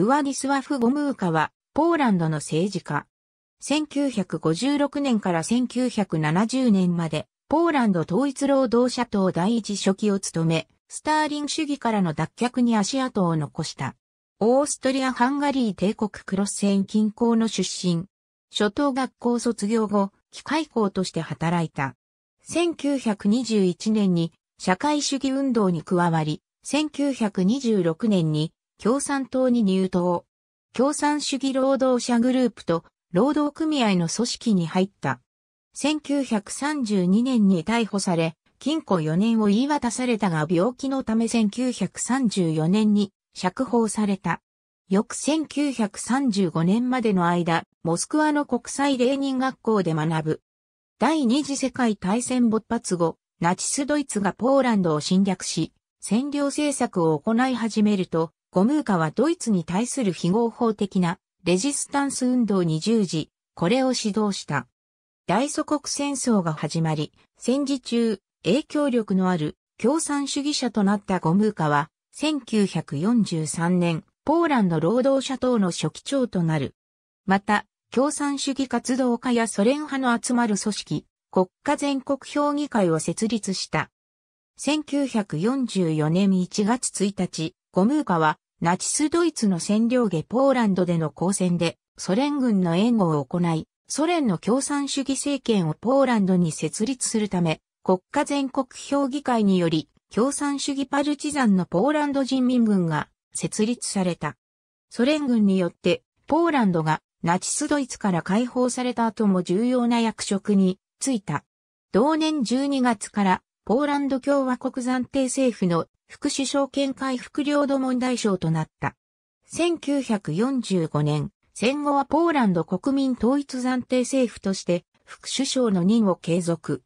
ブワディスワフ・ゴムーカは、ポーランドの政治家。1956年から1970年まで、ポーランド統一労働者党第一書記を務め、スターリン主義からの脱却に足跡を残した。オーストリア・ハンガリー帝国クロス戦近郊の出身。初等学校卒業後、機械工として働いた。1921年に社会主義運動に加わり、1926年に共産党に入党。共産主義労働者グループと労働組合の組織に入った。1932年に逮捕され、禁錮4年を言い渡されたが病気のため1934年に釈放された。翌1935年までの間、モスクワの国際霊人学校で学ぶ。第二次世界大戦勃発後、ナチスドイツがポーランドを侵略し、占領政策を行い始めると、ゴムーカはドイツに対する非合法的なレジスタンス運動に従事、これを指導した。大祖国戦争が始まり、戦時中、影響力のある共産主義者となったゴムーカは、1943年、ポーランド労働者党の書記長となる。また、共産主義活動家やソ連派の集まる組織、国家全国評議会を設立した。1944年1月1日、ゴムーカはナチスドイツの占領下ポーランドでの交戦でソ連軍の援護を行い、ソ連の共産主義政権をポーランドに設立するため、国家全国評議会により共産主義パルチザンのポーランド人民軍が設立された。ソ連軍によってポーランドがナチスドイツから解放された後も重要な役職に就いた。同年12月からポーランド共和国暫定政府の副首相兼回復領土問題省となった。1945年、戦後はポーランド国民統一暫定政府として副首相の任を継続。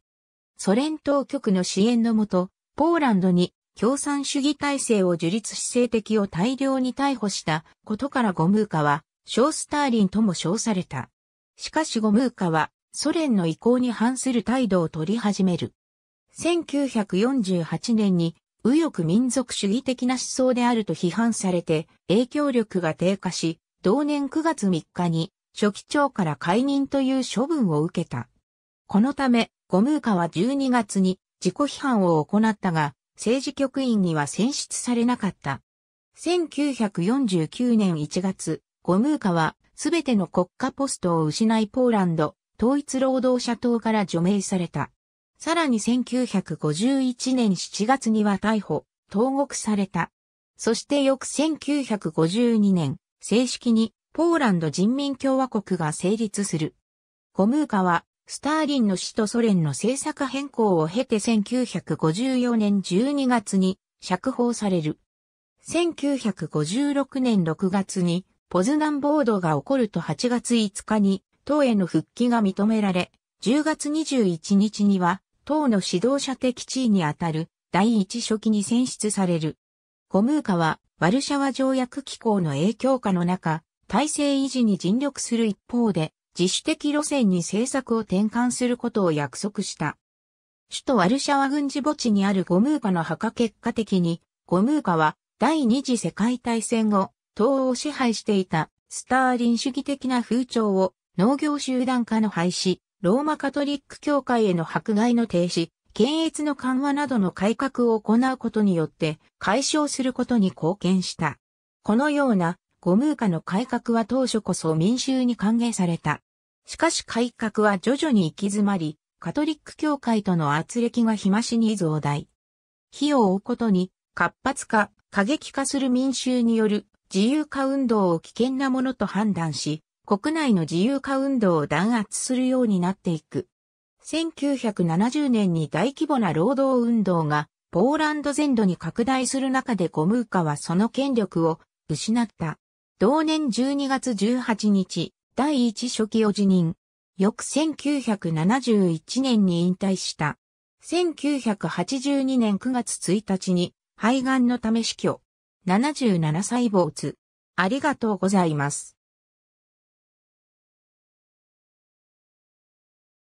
ソ連当局の支援のもと、ポーランドに共産主義体制を樹立姿勢的を大量に逮捕したことからゴムーカは、小スターリンとも称された。しかしゴムーカは、ソ連の意向に反する態度を取り始める。1948年に右翼民族主義的な思想であると批判されて、影響力が低下し、同年9月3日に、初期長から解任という処分を受けた。このため、ゴムーカは12月に自己批判を行ったが、政治局員には選出されなかった。1949年1月、ゴムーカはすべての国家ポストを失いポーランド統一労働者党から除名された。さらに1951年7月には逮捕、投獄された。そして翌1952年、正式にポーランド人民共和国が成立する。ゴムーカは、スターリンの死とソ連の政策変更を経て1954年12月に釈放される。1956年6月にポズナン暴動が起こると8月5日に党への復帰が認められ、10月21日には党の指導者的地位にあたる第一書記に選出される。ゴムーカは、ワルシャワ条約機構の影響下の中、体制維持に尽力する一方で、自主的路線に政策を転換することを約束した。首都ワルシャワ軍事墓地にあるゴムーカの墓結果的に、ゴムーカは第二次世界大戦後、東欧を支配していたスターリン主義的な風潮を農業集団化の廃止、ローマカトリック教会への迫害の停止、検閲の緩和などの改革を行うことによって解消することに貢献した。このようなゴムーカの改革は当初こそ民衆に歓迎された。しかし改革は徐々に行き詰まり、カトリック教会との圧力が日増しに増大。火を追うことに活発化、過激化する民衆による自由化運動を危険なものと判断し、国内の自由化運動を弾圧するようになっていく。1970年に大規模な労働運動がポーランド全土に拡大する中でゴムーカはその権力を失った。同年12月18日、第一書記を辞任。翌1971年に引退した。1982年9月1日に肺がんのため死去。77歳没。ありがとうございます。